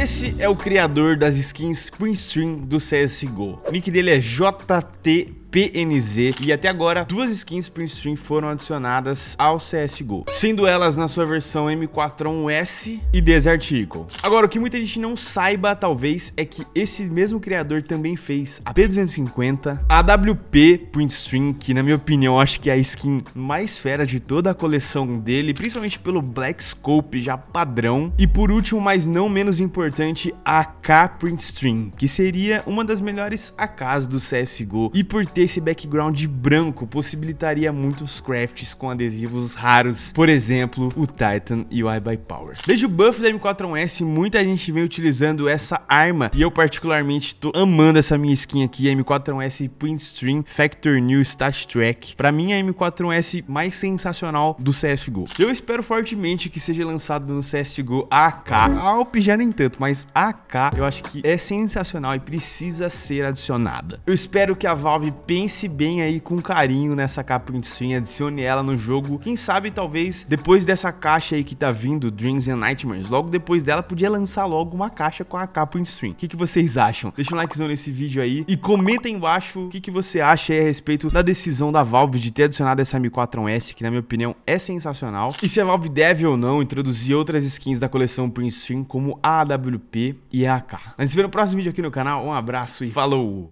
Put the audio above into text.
Esse é o criador das skins Stream do CSGO. O nick dele é JT PNZ e até agora duas skins Print Stream foram adicionadas ao CSGO, sendo elas na sua versão M41S e Desert Eagle. Agora, o que muita gente não saiba, talvez, é que esse mesmo criador também fez a P250, a WP Print Stream, que na minha opinião acho que é a skin mais fera de toda a coleção dele, principalmente pelo Black Scope já padrão, e por último, mas não menos importante, a AK Print Stream, que seria uma das melhores AKs do CSGO e por ter ter esse background branco possibilitaria muitos crafts com adesivos raros, por exemplo, o Titan e o I Power. Desde o buff da M41S, muita gente vem utilizando essa arma e eu particularmente tô amando essa minha skin aqui, M41S Printstream Factor New Stat Track. Pra mim, a M41S mais sensacional do CSGO. Eu espero fortemente que seja lançado no CSGO AK. A Alp já nem tanto, mas AK eu acho que é sensacional e precisa ser adicionada. Eu espero que a Valve pense bem aí com carinho nessa capa de swing, adicione ela no jogo. Quem sabe, talvez, depois dessa caixa aí que tá vindo, Dreams and Nightmares, logo depois dela, podia lançar logo uma caixa com a capa em swing. O que, que vocês acham? Deixa um likezão nesse vídeo aí e comenta embaixo o que, que você acha aí a respeito da decisão da Valve de ter adicionado essa M4S, que na minha opinião é sensacional. E se a Valve deve ou não introduzir outras skins da coleção Prince Swing, como a AWP e a AK. A gente se vê no próximo vídeo aqui no canal. Um abraço e falou!